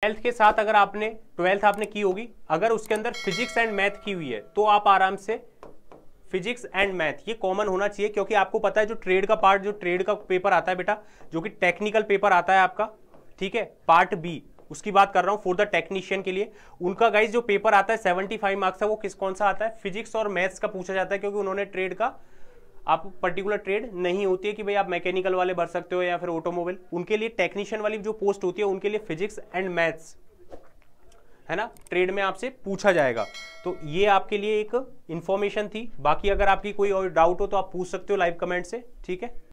twelfth के साथ अगर आपने ट्वेल्थ आपने की होगी अगर उसके अंदर फिजिक्स एंड मैथ की हुई है तो आप आराम से फिजिक्स एंड मैथ ये कॉमन होना चाहिए क्योंकि आपको पता है जो ट्रेड का पार्ट जो ट्रेड का पेपर आता है बेटा जो कि टेक्निकल पेपर आता है आपका ठीक है पार्ट बी उसकी बात कर रहा हूँ फॉर द टेक्नीशियन के लिए उनका गाइज जो पेपर आता है सेवेंटी मार्क्स का वो किस कौन सा आता है फिजिक्स और मैथ्स का पूछा जाता है क्योंकि उन्होंने ट्रेड का आप पर्टिकुलर ट्रेड नहीं होती है कि भाई आप मैकेनिकल वाले भर सकते हो या फिर ऑटोमोबाइल उनके लिए टेक्नीशियन वाली जो पोस्ट होती है उनके लिए फिजिक्स एंड मैथ्स है ना ट्रेड में आपसे पूछा जाएगा तो ये आपके लिए एक इंफॉर्मेशन थी बाकी अगर आपकी कोई और डाउट हो तो आप पूछ सकते हो लाइव कमेंट से ठीक है